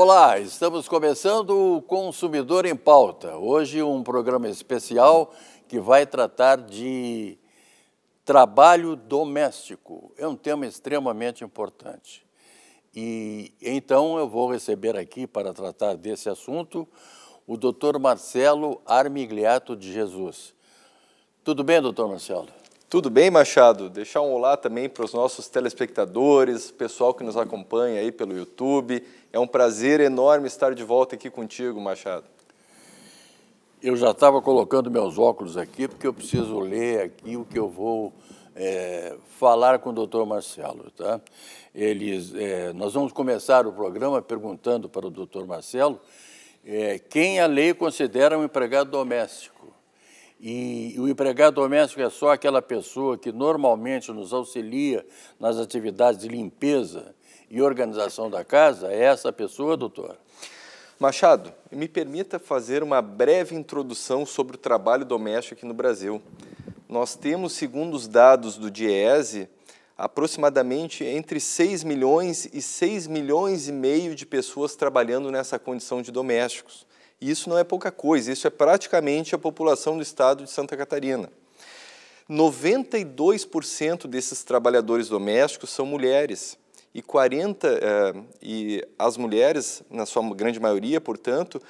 Olá, estamos começando o Consumidor em Pauta. Hoje um programa especial que vai tratar de trabalho doméstico. É um tema extremamente importante. E então eu vou receber aqui para tratar desse assunto o Dr. Marcelo Armigliato de Jesus. Tudo bem, doutor Marcelo? Tudo bem, Machado? Deixar um olá também para os nossos telespectadores, pessoal que nos acompanha aí pelo YouTube. É um prazer enorme estar de volta aqui contigo, Machado. Eu já estava colocando meus óculos aqui, porque eu preciso ler aqui o que eu vou é, falar com o doutor Marcelo. Tá? Eles, é, nós vamos começar o programa perguntando para o doutor Marcelo é, quem a lei considera um empregado doméstico. E o empregado doméstico é só aquela pessoa que normalmente nos auxilia nas atividades de limpeza e organização da casa? É essa pessoa, doutor? Machado, me permita fazer uma breve introdução sobre o trabalho doméstico aqui no Brasil. Nós temos, segundo os dados do DIESE, aproximadamente entre 6 milhões e 6 milhões e meio de pessoas trabalhando nessa condição de domésticos. E isso não é pouca coisa, isso é praticamente a população do estado de Santa Catarina. 92% desses trabalhadores domésticos são mulheres e 40 eh, e as mulheres, na sua grande maioria, portanto,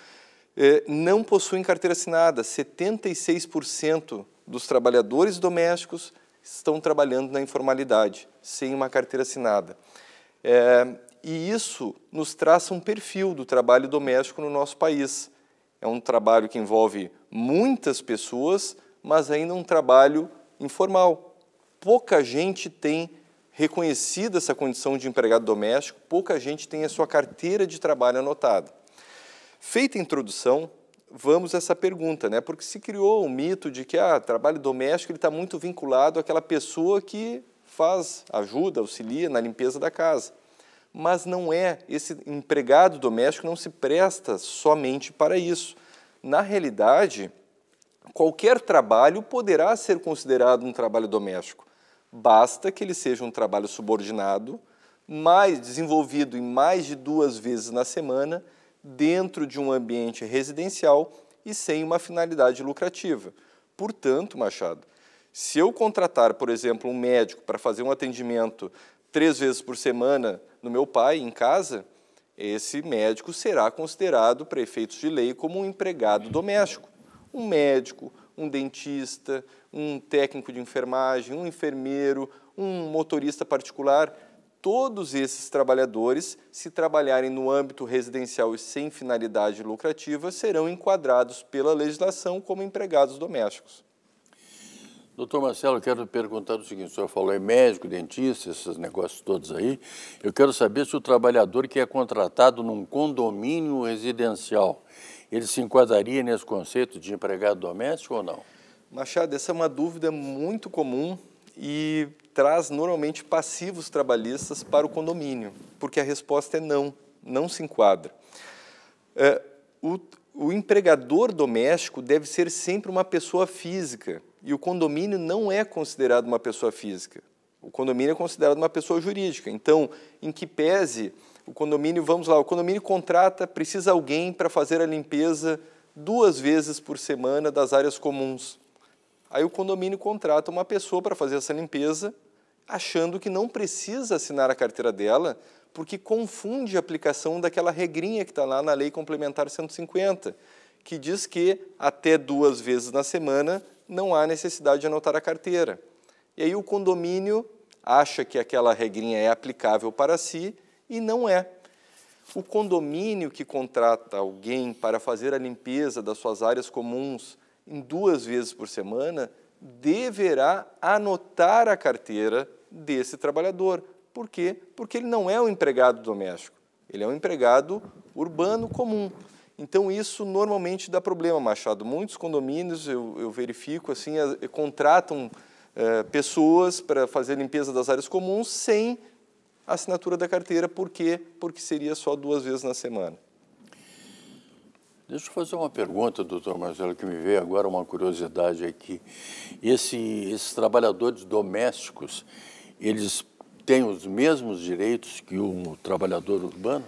eh, não possuem carteira assinada. 76% dos trabalhadores domésticos estão trabalhando na informalidade, sem uma carteira assinada. Eh, e isso nos traça um perfil do trabalho doméstico no nosso país. É um trabalho que envolve muitas pessoas, mas ainda um trabalho informal. Pouca gente tem reconhecida essa condição de empregado doméstico, pouca gente tem a sua carteira de trabalho anotada. Feita a introdução, vamos a essa pergunta, né? Porque se criou um mito de que ah, trabalho doméstico está muito vinculado àquela pessoa que faz, ajuda, auxilia na limpeza da casa mas não é esse empregado doméstico não se presta somente para isso. Na realidade, qualquer trabalho poderá ser considerado um trabalho doméstico, basta que ele seja um trabalho subordinado, mais desenvolvido em mais de duas vezes na semana, dentro de um ambiente residencial e sem uma finalidade lucrativa. Portanto, Machado, se eu contratar, por exemplo, um médico para fazer um atendimento três vezes por semana no meu pai em casa, esse médico será considerado, para efeitos de lei, como um empregado doméstico. Um médico, um dentista, um técnico de enfermagem, um enfermeiro, um motorista particular, todos esses trabalhadores, se trabalharem no âmbito residencial e sem finalidade lucrativa, serão enquadrados pela legislação como empregados domésticos. Doutor Marcelo, eu quero perguntar o seguinte: o senhor falou em médico, dentista, esses negócios todos aí. Eu quero saber se o trabalhador que é contratado num condomínio residencial, ele se enquadraria nesse conceito de empregado doméstico ou não? Machado, essa é uma dúvida muito comum e traz normalmente passivos trabalhistas para o condomínio, porque a resposta é não, não se enquadra. É, o, o empregador doméstico deve ser sempre uma pessoa física e o condomínio não é considerado uma pessoa física. O condomínio é considerado uma pessoa jurídica. Então, em que pese o condomínio, vamos lá, o condomínio contrata, precisa alguém para fazer a limpeza duas vezes por semana das áreas comuns. Aí o condomínio contrata uma pessoa para fazer essa limpeza, achando que não precisa assinar a carteira dela, porque confunde a aplicação daquela regrinha que está lá na Lei Complementar 150, que diz que até duas vezes na semana não há necessidade de anotar a carteira. E aí o condomínio acha que aquela regrinha é aplicável para si e não é. O condomínio que contrata alguém para fazer a limpeza das suas áreas comuns em duas vezes por semana deverá anotar a carteira desse trabalhador. Por quê? Porque ele não é um empregado doméstico, ele é um empregado urbano comum. Então isso normalmente dá problema, Machado. Muitos condomínios, eu, eu verifico, assim, contratam é, pessoas para fazer limpeza das áreas comuns sem assinatura da carteira. Por quê? Porque seria só duas vezes na semana. Deixa eu fazer uma pergunta, doutor Marcelo, que me veio agora uma curiosidade aqui. Esse, esses trabalhadores domésticos, eles têm os mesmos direitos que o um trabalhador urbano?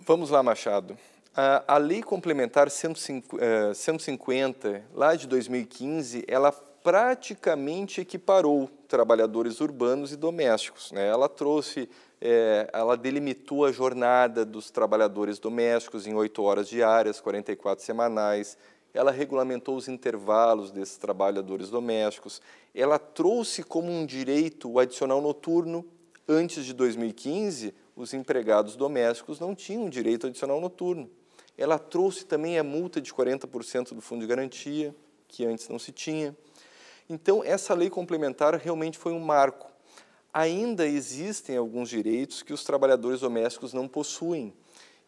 Vamos lá, Machado. A, Lei Complementar 150, 150, eh, lá de 2015, ela praticamente equiparou trabalhadores urbanos e domésticos. Né? Ela trouxe, é, ela delimitou a jornada dos trabalhadores domésticos em 8 horas diárias, 44 semanais, ela regulamentou os intervalos desses trabalhadores domésticos, ela trouxe como um direito o adicional noturno, antes de 2015, os empregados domésticos não tinham direito adicional noturno. Ela trouxe também a multa de 40% do fundo de garantia, que antes não se tinha. Então, essa lei complementar realmente foi um marco. Ainda existem alguns direitos que os trabalhadores domésticos não possuem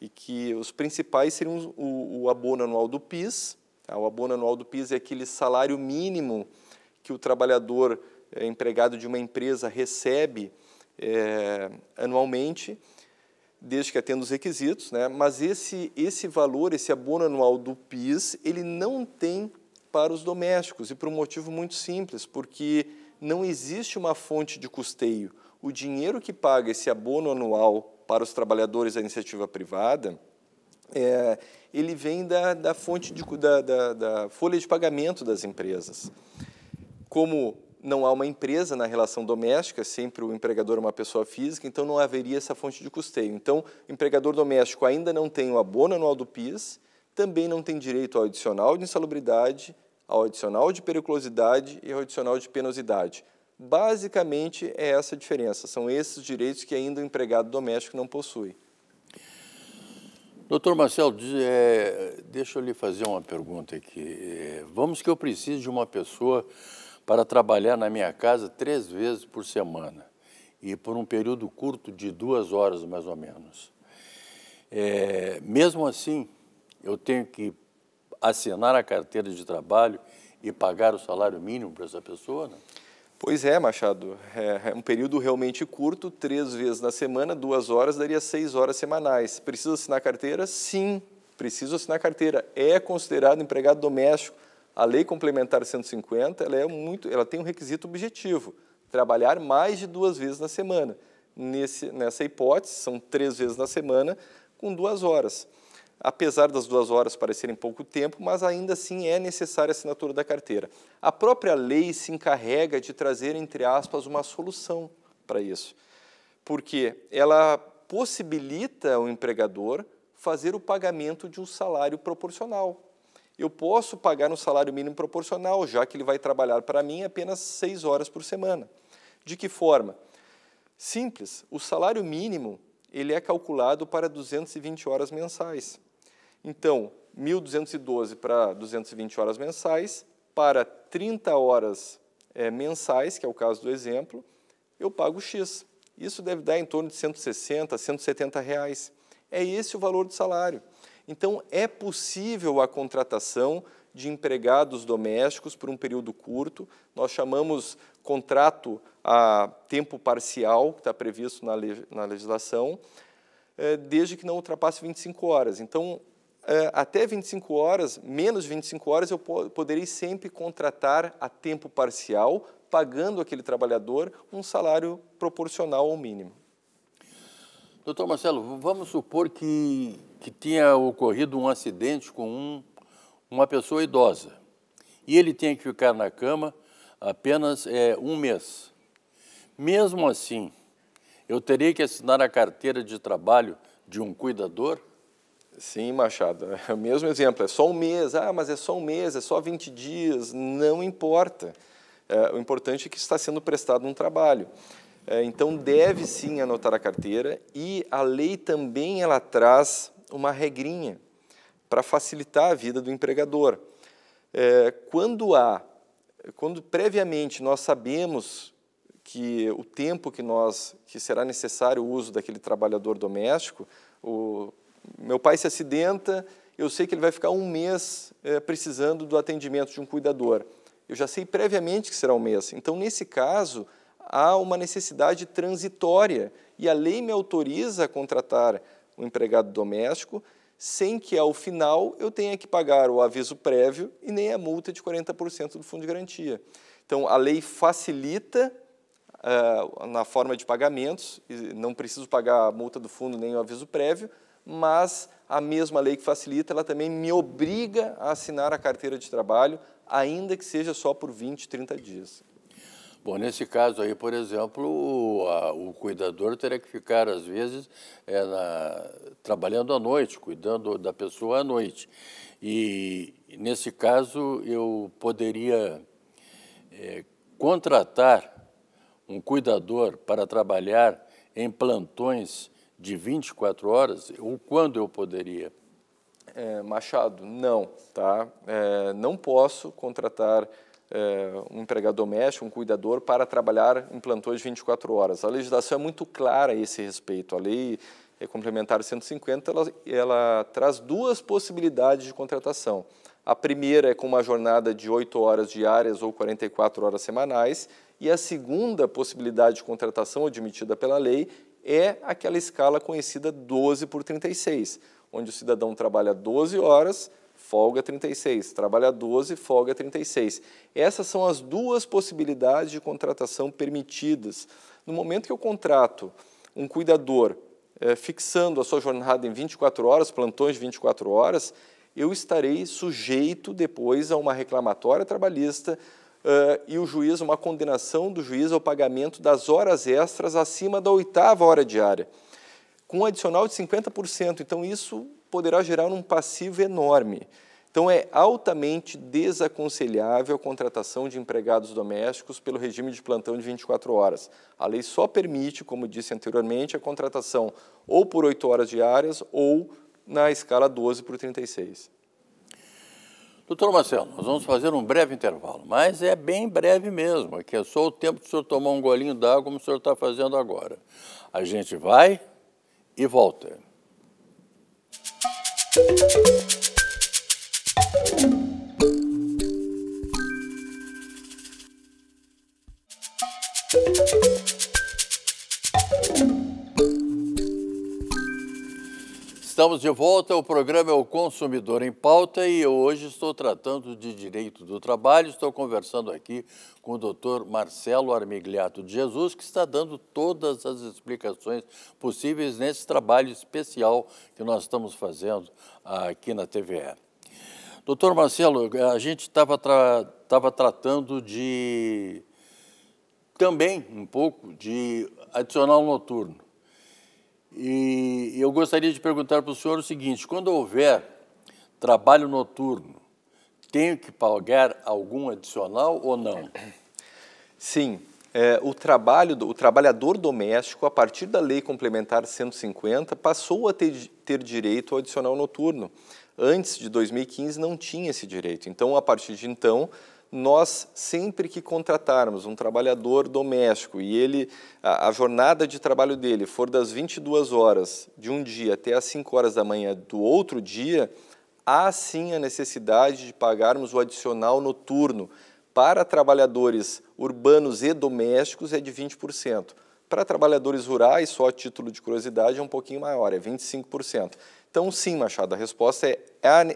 e que os principais seriam o, o abono anual do PIS. Tá? O abono anual do PIS é aquele salário mínimo que o trabalhador é, empregado de uma empresa recebe é, anualmente, desde que atenda os requisitos, né? mas esse, esse valor, esse abono anual do PIS, ele não tem para os domésticos, e por um motivo muito simples, porque não existe uma fonte de custeio. O dinheiro que paga esse abono anual para os trabalhadores da iniciativa privada, é, ele vem da, da fonte de, da, da, da folha de pagamento das empresas. Como não há uma empresa na relação doméstica, é sempre o empregador é uma pessoa física, então não haveria essa fonte de custeio. Então, o empregador doméstico ainda não tem o abono anual do PIS, também não tem direito ao adicional de insalubridade, ao adicional de periculosidade e ao adicional de penosidade. Basicamente é essa a diferença, são esses direitos que ainda o empregado doméstico não possui. Doutor Marcelo, é, deixa eu lhe fazer uma pergunta aqui. É, vamos que eu preciso de uma pessoa para trabalhar na minha casa três vezes por semana e por um período curto de duas horas mais ou menos. É, mesmo assim, eu tenho que assinar a carteira de trabalho e pagar o salário mínimo para essa pessoa? Né? Pois é, Machado. É, é um período realmente curto, três vezes na semana, duas horas, daria seis horas semanais. Precisa assinar carteira? Sim, preciso assinar carteira. É considerado empregado doméstico a Lei Complementar 150 ela é muito, ela tem um requisito objetivo, trabalhar mais de duas vezes na semana. Nesse, nessa hipótese, são três vezes na semana, com duas horas. Apesar das duas horas parecerem pouco tempo, mas ainda assim é necessária a assinatura da carteira. A própria lei se encarrega de trazer, entre aspas, uma solução para isso, porque ela possibilita ao empregador fazer o pagamento de um salário proporcional eu posso pagar um salário mínimo proporcional, já que ele vai trabalhar para mim apenas seis horas por semana. De que forma? Simples, o salário mínimo ele é calculado para 220 horas mensais. Então, 1.212 para 220 horas mensais, para 30 horas é, mensais, que é o caso do exemplo, eu pago X. Isso deve dar em torno de 160, 170 reais. É esse o valor do salário. Então, é possível a contratação de empregados domésticos por um período curto. Nós chamamos contrato a tempo parcial, que está previsto na, na legislação, é, desde que não ultrapasse 25 horas. Então, é, até 25 horas, menos de 25 horas, eu poderei sempre contratar a tempo parcial, pagando aquele trabalhador um salário proporcional ao mínimo. Doutor Marcelo, vamos supor que que tinha ocorrido um acidente com um, uma pessoa idosa. E ele tinha que ficar na cama apenas é, um mês. Mesmo assim, eu teria que assinar a carteira de trabalho de um cuidador? Sim, Machado, é o mesmo exemplo, é só um mês, ah, mas é só um mês, é só 20 dias, não importa. É, o importante é que está sendo prestado um trabalho. É, então, deve sim anotar a carteira e a lei também ela traz uma regrinha para facilitar a vida do empregador. É, quando há, quando previamente nós sabemos que o tempo que nós que será necessário o uso daquele trabalhador doméstico, o meu pai se acidenta, eu sei que ele vai ficar um mês é, precisando do atendimento de um cuidador. Eu já sei previamente que será um mês. Então, nesse caso, há uma necessidade transitória e a lei me autoriza a contratar empregado doméstico, sem que ao final eu tenha que pagar o aviso prévio e nem a multa de 40% do fundo de garantia. Então a lei facilita uh, na forma de pagamentos, não preciso pagar a multa do fundo nem o aviso prévio, mas a mesma lei que facilita, ela também me obriga a assinar a carteira de trabalho, ainda que seja só por 20, 30 dias. Bom, nesse caso aí, por exemplo, o, a, o cuidador teria que ficar, às vezes, é, na, trabalhando à noite, cuidando da pessoa à noite. E, nesse caso, eu poderia é, contratar um cuidador para trabalhar em plantões de 24 horas, ou quando eu poderia? É, Machado, não, tá? É, não posso contratar eh, um empregado doméstico, um cuidador, para trabalhar em plantões 24 horas. A legislação é muito clara a esse respeito. A lei eh, complementar 150, ela, ela traz duas possibilidades de contratação. A primeira é com uma jornada de 8 horas diárias ou 44 horas semanais, e a segunda possibilidade de contratação admitida pela lei é aquela escala conhecida 12 por 36, onde o cidadão trabalha 12 horas folga 36, é trabalha 12, folga 36. É Essas são as duas possibilidades de contratação permitidas. No momento que eu contrato um cuidador é, fixando a sua jornada em 24 horas, plantões de 24 horas, eu estarei sujeito depois a uma reclamatória trabalhista uh, e o juiz, uma condenação do juiz ao pagamento das horas extras acima da oitava hora diária, com um adicional de 50%. Então, isso poderá gerar um passivo enorme. Então, é altamente desaconselhável a contratação de empregados domésticos pelo regime de plantão de 24 horas. A lei só permite, como disse anteriormente, a contratação ou por 8 horas diárias ou na escala 12 por 36. Doutor Marcelo, nós vamos fazer um breve intervalo, mas é bem breve mesmo, aqui é só o tempo do senhor tomar um golinho d'água como o senhor está fazendo agora. A gente vai e volta. Thank you. Estamos de volta, o programa é o Consumidor em Pauta e hoje estou tratando de direito do trabalho. Estou conversando aqui com o doutor Marcelo Armigliato de Jesus, que está dando todas as explicações possíveis nesse trabalho especial que nós estamos fazendo aqui na TVE. Doutor Marcelo, a gente estava tra tratando de também um pouco de adicional noturno. E eu gostaria de perguntar para o senhor o seguinte: quando houver trabalho noturno, tenho que pagar algum adicional ou não? Sim. É, o, trabalho, o trabalhador doméstico, a partir da Lei Complementar 150, passou a ter, ter direito ao adicional noturno. Antes de 2015 não tinha esse direito. Então, a partir de então, nós sempre que contratarmos um trabalhador doméstico e ele a, a, jornada de trabalho dele for das 22 horas de um dia até as 5 horas da manhã do outro dia, há sim a necessidade de pagarmos o adicional noturno. Para trabalhadores urbanos e domésticos é de 20%. Para trabalhadores rurais, só a título de curiosidade, é um pouquinho maior, é 25%. Então, sim, Machado, a resposta é,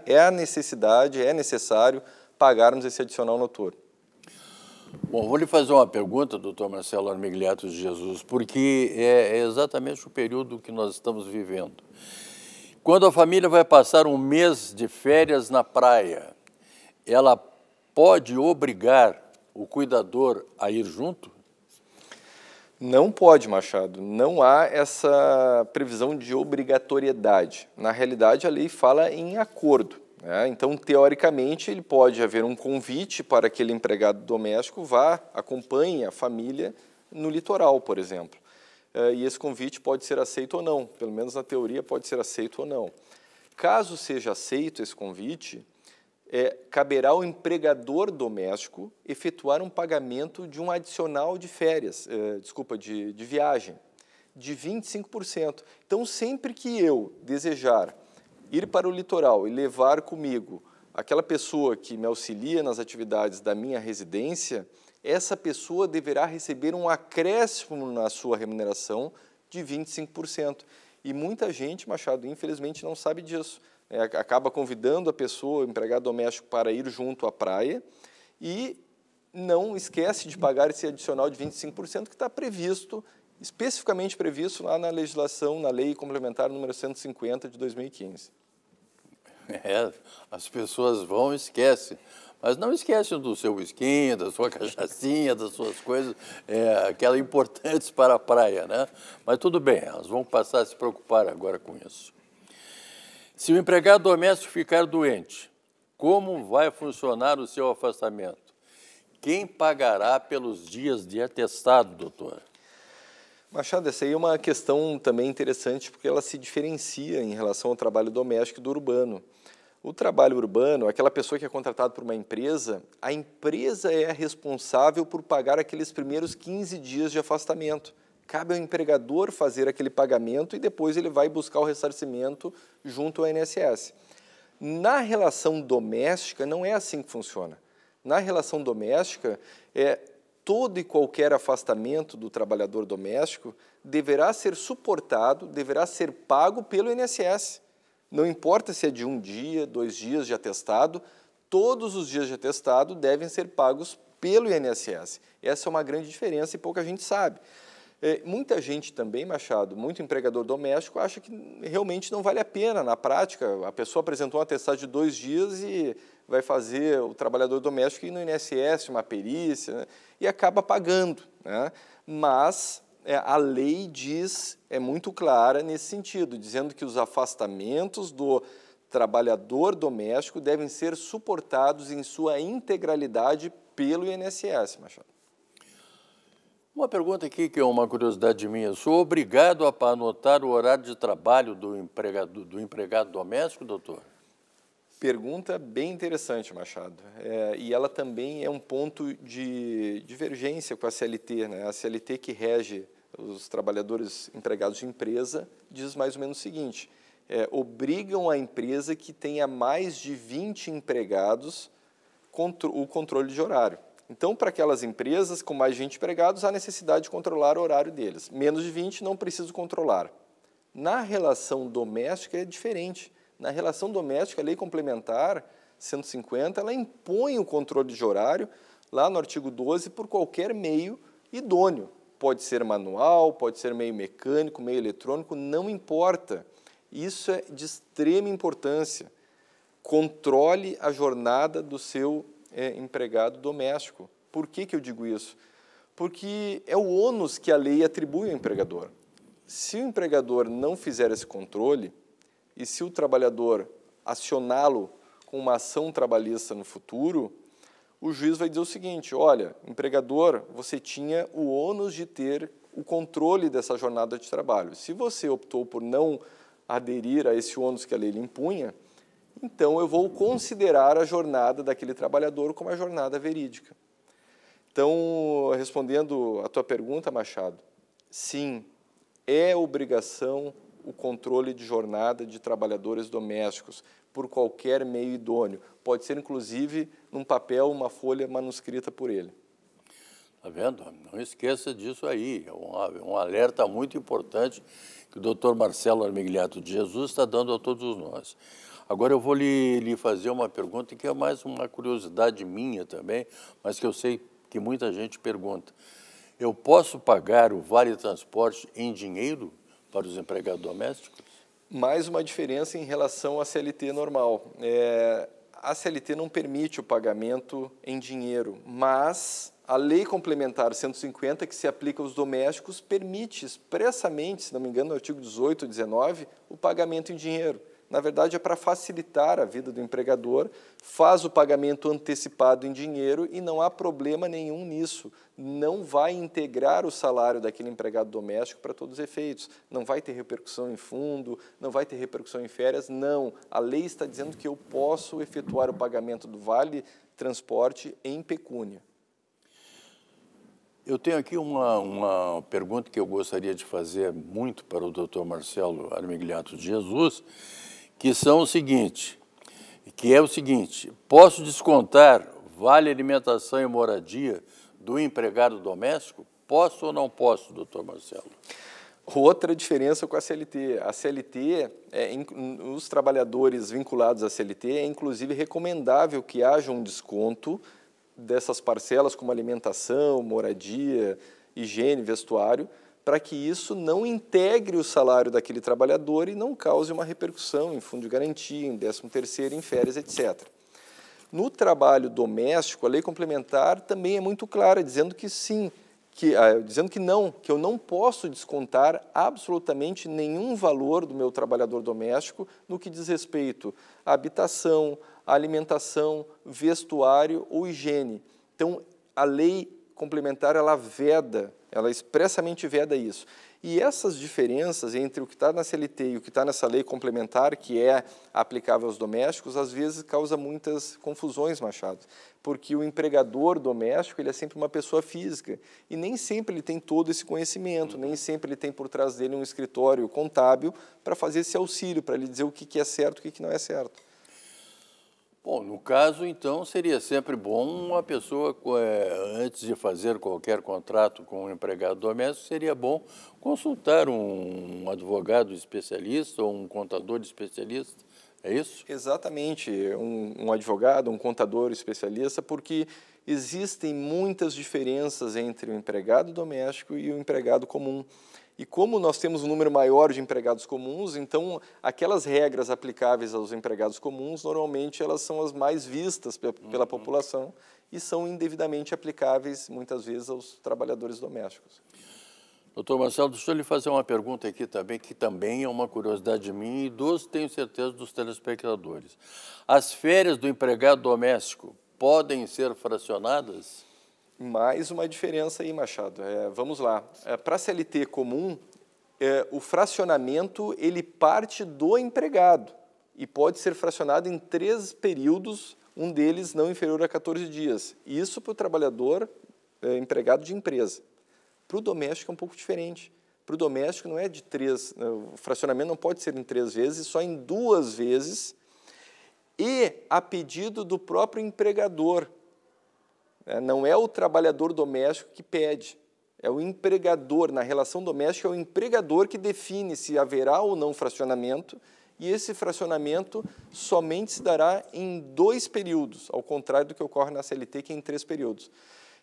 é a é necessidade, é necessário pagarmos esse adicional noturno. Bom, vou lhe fazer uma pergunta, doutor Marcelo Armigliato de Jesus, porque é, é exatamente o período que nós estamos vivendo. Quando a família vai passar um mês de férias na praia, ela pode obrigar o cuidador a ir junto? Não pode, Machado. Não há essa previsão de obrigatoriedade. Na realidade, a lei fala em acordo. É, então, teoricamente, ele pode haver um convite para que aquele empregado doméstico vá, acompanhe a família no litoral, por exemplo. É, e esse convite pode ser aceito ou não, pelo menos na teoria pode ser aceito ou não. Caso seja aceito esse convite, é, caberá ao empregador doméstico efetuar um pagamento de um adicional de férias, é, desculpa, de, de viagem, de 25%. Então, sempre que eu desejar ir para o litoral e levar comigo aquela pessoa que me auxilia nas atividades da minha residência, essa pessoa deverá receber um acréscimo na sua remuneração de 25%. E muita gente, Machado, infelizmente não sabe disso. É, acaba convidando a pessoa, o empregado doméstico, para ir junto à praia e não esquece de pagar esse adicional de 25% que está previsto especificamente previsto lá na legislação, na lei complementar número 150 de 2015. É, as pessoas vão e esquecem. Mas não esquecem do seu whisky, da sua cachaçinha, das suas coisas, é, aquelas importantes para a praia, né? Mas tudo bem, elas vão passar a se preocupar agora com isso. Se o empregado doméstico ficar doente, como vai funcionar o seu afastamento? Quem pagará pelos dias de atestado, doutora? Machado, essa aí é uma questão também interessante porque ela se diferencia em relação ao trabalho doméstico do urbano. O trabalho urbano, aquela pessoa que é contratada por uma empresa, a empresa é responsável por pagar aqueles primeiros 15 dias de afastamento. Cabe ao empregador fazer aquele pagamento e depois ele vai buscar o ressarcimento junto ao INSS. Na relação doméstica, não é assim que funciona. Na relação doméstica, é, todo e qualquer afastamento do trabalhador doméstico deverá ser suportado, deverá ser pago pelo INSS. Não importa se é de um dia, dois dias de atestado, todos os dias de atestado devem ser pagos pelo INSS. Essa é uma grande diferença e pouca gente sabe. É, muita gente também, Machado, muito empregador doméstico, acha que realmente não vale a pena na prática. A pessoa apresentou um atestado de dois dias e vai fazer o trabalhador doméstico ir no INSS, uma perícia, né? e acaba pagando. Né? Mas é, a lei diz, é muito clara nesse sentido, dizendo que os afastamentos do trabalhador doméstico devem ser suportados em sua integralidade pelo INSS, Machado. Uma pergunta aqui que é uma curiosidade minha. Sou obrigado a anotar o horário de trabalho do empregado, do empregado doméstico, doutor? Pergunta bem interessante, Machado. É, e ela também é um ponto de divergência com a CLT. Né? A CLT que rege os trabalhadores empregados de empresa diz mais ou menos o seguinte: é, obrigam a empresa que tenha mais de 20 empregados contro o controle de horário. Então, para aquelas empresas com mais de 20 empregados, há necessidade de controlar o horário deles. Menos de 20, não preciso controlar. Na relação doméstica é diferente. Na relação doméstica, a lei complementar 150, ela impõe o controle de horário, lá no artigo 12, por qualquer meio idôneo. Pode ser manual, pode ser meio mecânico, meio eletrônico, não importa. Isso é de extrema importância. Controle a jornada do seu é, empregado doméstico. Por que, que eu digo isso? Porque é o ônus que a lei atribui ao empregador. Se o empregador não fizer esse controle e se o trabalhador acioná-lo com uma ação trabalhista no futuro, o juiz vai dizer o seguinte: olha, empregador, você tinha o ônus de ter o controle dessa jornada de trabalho. Se você optou por não aderir a esse ônus que a lei lhe impunha, então eu vou considerar a jornada daquele trabalhador como a jornada verídica. Então, respondendo a tua pergunta, Machado, sim, é obrigação o controle de jornada de trabalhadores domésticos por qualquer meio idôneo. Pode ser, inclusive, num papel, uma folha manuscrita por ele. Tá vendo? Não esqueça disso aí. É um, é um alerta muito importante que o doutor Marcelo Armigliato de Jesus está dando a todos nós. Agora eu vou lhe, lhe fazer uma pergunta que é mais uma curiosidade minha também, mas que eu sei que muita gente pergunta. Eu posso pagar o vale transporte em dinheiro para os empregados domésticos? Mais uma diferença em relação à CLT normal. É, a CLT não permite o pagamento em dinheiro, mas a lei complementar 150, que se aplica aos domésticos, permite expressamente, se não me engano, no artigo 18 ou 19, o pagamento em dinheiro na verdade, é para facilitar a vida do empregador, faz o pagamento antecipado em dinheiro e não há problema nenhum nisso. Não vai integrar o salário daquele empregado doméstico para todos os efeitos. Não vai ter repercussão em fundo, não vai ter repercussão em férias, não. A lei está dizendo que eu posso efetuar o pagamento do vale transporte em pecúnia. Eu tenho aqui uma, uma pergunta que eu gostaria de fazer muito para o doutor Marcelo Armigliato de Jesus que são o seguinte, que é o seguinte, posso descontar vale alimentação e moradia do empregado doméstico? Posso ou não posso, doutor Marcelo? Outra diferença com a CLT. A CLT, é, os trabalhadores vinculados à CLT, é inclusive recomendável que haja um desconto dessas parcelas como alimentação, moradia, higiene, vestuário, para que isso não integre o salário daquele trabalhador e não cause uma repercussão em fundo de garantia, em 13 terceiro, em férias, etc. No trabalho doméstico, a lei complementar também é muito clara, dizendo que sim, que, ah, dizendo que não, que eu não posso descontar absolutamente nenhum valor do meu trabalhador doméstico no que diz respeito à habitação, à alimentação, vestuário ou higiene. Então, a lei complementar ela veda, ela expressamente veda isso. E essas diferenças entre o que está na CLT e o que está nessa lei complementar, que é aplicável aos domésticos, às vezes causa muitas confusões, Machado, porque o empregador doméstico ele é sempre uma pessoa física e nem sempre ele tem todo esse conhecimento, nem sempre ele tem por trás dele um escritório contábil para fazer esse auxílio, para lhe dizer o que, que é certo e o que, que não é certo. Bom, no caso, então, seria sempre bom uma pessoa, é, antes de fazer qualquer contrato com um empregado doméstico, seria bom consultar um advogado especialista ou um contador especialista, é isso? Exatamente, um, um advogado, um contador especialista, porque existem muitas diferenças entre o empregado doméstico e o empregado comum. E como nós temos um número maior de empregados comuns, então aquelas regras aplicáveis aos empregados comuns, normalmente elas são as mais vistas pela, uhum. população e são indevidamente aplicáveis muitas vezes aos trabalhadores domésticos. Doutor Marcelo, deixa eu lhe fazer uma pergunta aqui também, que também é uma curiosidade minha e dos, tenho certeza, dos telespectadores. As férias do empregado doméstico podem ser fracionadas? Mais uma diferença aí, Machado. É, vamos lá. É, Para a CLT comum, é, o fracionamento ele parte do empregado e pode ser fracionado em três períodos, um deles não inferior a 14 dias. Isso para o trabalhador é, empregado de empresa. Para o doméstico é um pouco diferente. Para o doméstico não é de três, né, o fracionamento não pode ser em três vezes, só em duas vezes e a pedido do próprio empregador é, não é o trabalhador doméstico que pede, é o empregador. Na relação doméstica, é o empregador que define se haverá ou não fracionamento, e esse fracionamento somente se dará em dois períodos, ao contrário do que ocorre na CLT, que é em três períodos.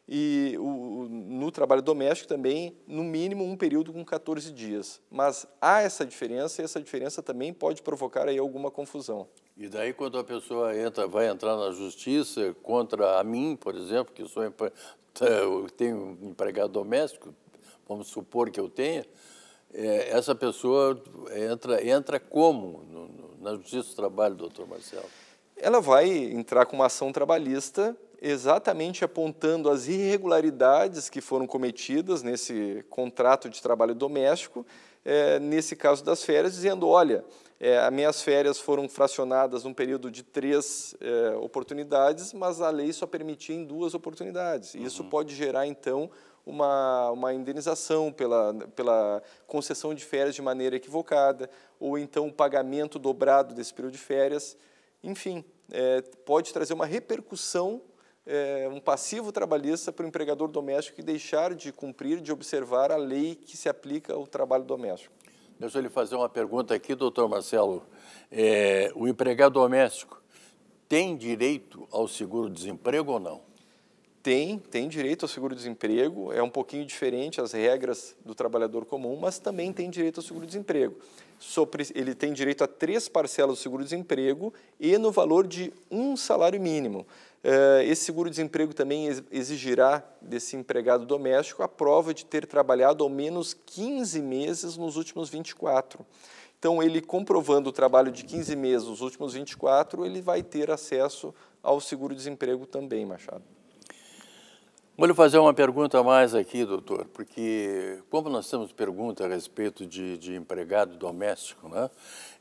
E o, no trabalho doméstico também, no mínimo, um período com 14 dias. Mas há essa diferença e essa diferença também pode provocar aí alguma confusão. E daí, quando a pessoa entra, vai entrar na justiça contra a mim, por exemplo, que sou eu tenho um empregado doméstico, vamos supor que eu tenha, é, essa pessoa entra, entra como no, no, na Justiça do Trabalho, doutor Marcelo? Ela vai entrar com uma ação trabalhista exatamente apontando as irregularidades que foram cometidas nesse contrato de trabalho doméstico, é, nesse caso das férias, dizendo, olha, é, as minhas férias foram fracionadas num período de três é, oportunidades, mas a lei só permitia em duas oportunidades. Uhum. Isso pode gerar, então, uma, uma indenização pela, pela concessão de férias de maneira equivocada, ou então o pagamento dobrado desse período de férias. Enfim, é, pode trazer uma repercussão, é, um passivo trabalhista para o empregador doméstico que deixar de cumprir, de observar a lei que se aplica ao trabalho doméstico. Deixa eu lhe fazer uma pergunta aqui, doutor Marcelo. É, o empregado doméstico tem direito ao seguro-desemprego ou não? Tem, tem direito ao seguro-desemprego. É um pouquinho diferente as regras do trabalhador comum, mas também tem direito ao seguro-desemprego. Ele tem direito a três parcelas do seguro-desemprego e no valor de um salário mínimo. Eh, esse seguro-desemprego também exigirá desse empregado doméstico a prova de ter trabalhado ao menos 15 meses nos últimos 24. Então, ele comprovando o trabalho de 15 meses nos últimos 24, ele vai ter acesso ao seguro-desemprego também, Machado. Vou lhe fazer uma pergunta a mais aqui, doutor, porque como nós temos pergunta a respeito de, de empregado doméstico, né?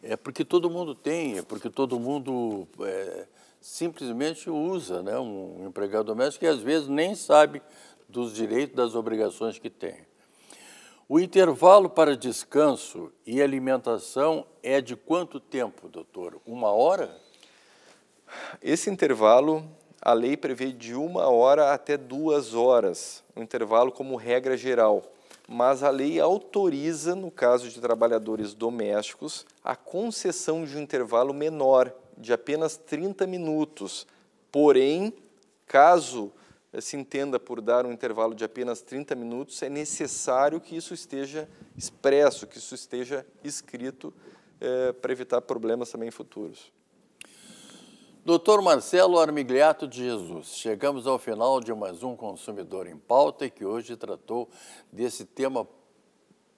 é porque todo mundo tem, é porque todo mundo é, simplesmente usa, né, um empregado doméstico, que às vezes nem sabe dos direitos, das obrigações que tem. O intervalo para descanso e alimentação é de quanto tempo, doutor? Uma hora? Esse intervalo, a lei prevê de uma hora até duas horas, um intervalo como regra geral. Mas a lei autoriza, no caso de trabalhadores domésticos, a concessão de um intervalo menor, de apenas 30 minutos. Porém, caso eh, se entenda por dar um intervalo de apenas 30 minutos, é necessário que isso esteja expresso, que isso esteja escrito é, para evitar problemas também futuros. Doutor Marcelo Armigliato de Jesus, chegamos ao final de mais um Consumidor em Pauta que hoje tratou desse tema,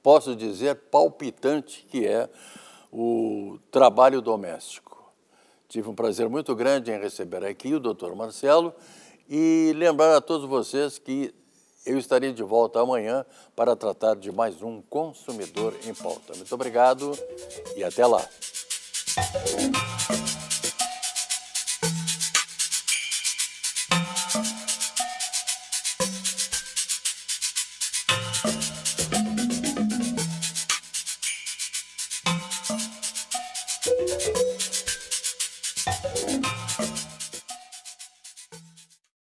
posso dizer, palpitante que é o trabalho doméstico. Tive um prazer muito grande em receber aqui o doutor Marcelo e lembrar a todos vocês que eu estarei de volta amanhã para tratar de mais um Consumidor em Pauta. Muito obrigado e até lá.